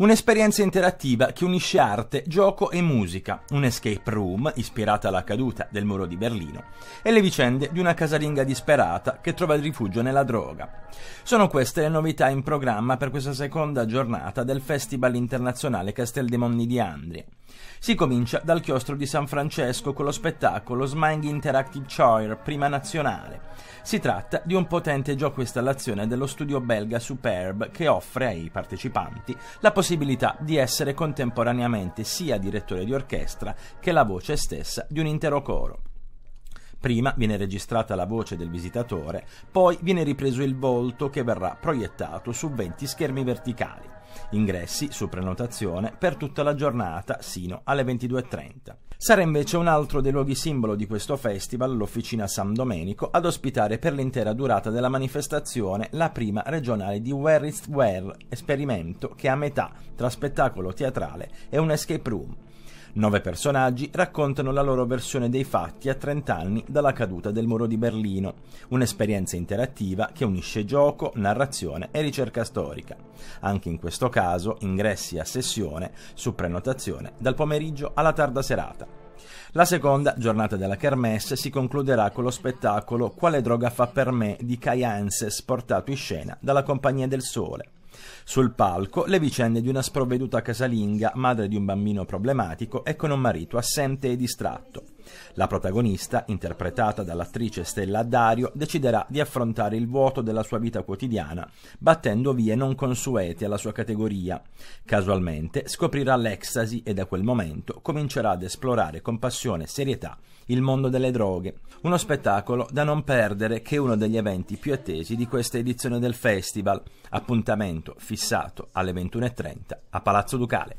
Un'esperienza interattiva che unisce arte, gioco e musica, un escape room ispirata alla caduta del muro di Berlino e le vicende di una casalinga disperata che trova il rifugio nella droga. Sono queste le novità in programma per questa seconda giornata del Festival Internazionale Castel dei Monni di Andrie si comincia dal chiostro di San Francesco con lo spettacolo Smang Interactive Choir, prima nazionale. Si tratta di un potente gioco installazione dello studio belga Superb che offre ai partecipanti la possibilità di essere contemporaneamente sia direttore di orchestra che la voce stessa di un intero coro. Prima viene registrata la voce del visitatore, poi viene ripreso il volto che verrà proiettato su 20 schermi verticali. Ingressi su prenotazione per tutta la giornata sino alle 22.30. Sarà invece un altro dei luoghi simbolo di questo festival, l'Officina San Domenico, ad ospitare per l'intera durata della manifestazione la prima regionale di Where is Where, esperimento che è a metà tra spettacolo teatrale e un escape room Nove personaggi raccontano la loro versione dei fatti a 30 anni dalla caduta del muro di Berlino, un'esperienza interattiva che unisce gioco, narrazione e ricerca storica. Anche in questo caso ingressi a sessione su prenotazione dal pomeriggio alla tarda serata. La seconda giornata della Kermesse si concluderà con lo spettacolo Quale droga fa per me di Kayanses portato in scena dalla Compagnia del Sole. Sul palco le vicende di una sprovveduta casalinga, madre di un bambino problematico e con un marito assente e distratto, la protagonista, interpretata dall'attrice Stella Dario, deciderà di affrontare il vuoto della sua vita quotidiana, battendo vie non consuete alla sua categoria. Casualmente scoprirà l'ecstasy e da quel momento comincerà ad esplorare con passione e serietà il mondo delle droghe. Uno spettacolo da non perdere che è uno degli eventi più attesi di questa edizione del festival, appuntamento fissato alle 21.30 a Palazzo Ducale.